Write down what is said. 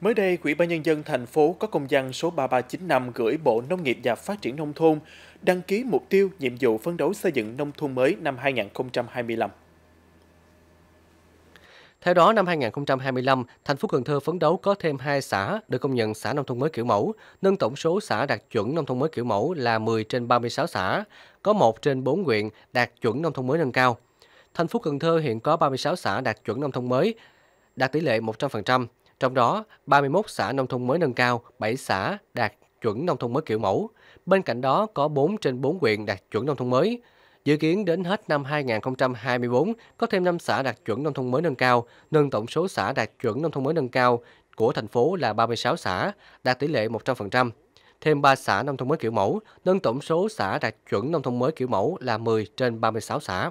Mới đây, Ủy ban nhân dân thành phố có công văn số 3395 gửi Bộ Nông nghiệp và Phát triển nông thôn đăng ký mục tiêu, nhiệm vụ phấn đấu xây dựng nông thôn mới năm 2025. Theo đó, năm 2025, thành phố Cần Thơ phấn đấu có thêm 2 xã được công nhận xã nông thôn mới kiểu mẫu, nâng tổng số xã đạt chuẩn nông thôn mới kiểu mẫu là 10 trên 36 xã, có 1 trên 4 huyện đạt chuẩn nông thôn mới nâng cao. Thành phố Cần Thơ hiện có 36 xã đạt chuẩn nông thôn mới, đạt tỷ lệ 100%. Trong đó, 31 xã nông thôn mới nâng cao, 7 xã đạt chuẩn nông thôn mới kiểu mẫu. Bên cạnh đó có 4 trên 4 huyện đạt chuẩn nông thôn mới. Dự kiến đến hết năm 2024 có thêm 5 xã đạt chuẩn nông thôn mới nâng cao, nâng tổng số xã đạt chuẩn nông thôn mới nâng cao của thành phố là 36 xã, đạt tỷ lệ 100%. Thêm 3 xã nông thôn mới kiểu mẫu, nâng tổng số xã đạt chuẩn nông thôn mới kiểu mẫu là 10 trên 36 xã.